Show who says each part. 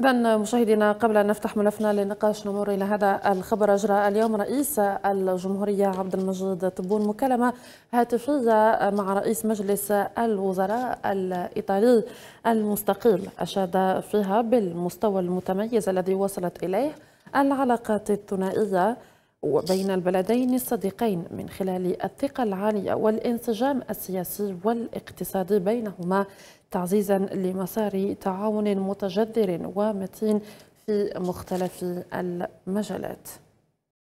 Speaker 1: إذا مشاهدينا قبل أن نفتح ملفنا للنقاش نمر إلى هذا الخبر أجرى اليوم رئيس الجمهورية عبد المجيد تبون مكالمة هاتفية مع رئيس مجلس الوزراء الإيطالي المستقيل أشاد فيها بالمستوى المتميز الذي وصلت إليه العلاقات الثنائية وبين البلدين الصديقين من خلال الثقة العالية والانسجام السياسي والاقتصادي بينهما تعزيزا لمسار تعاون متجذر ومتين في مختلف المجالات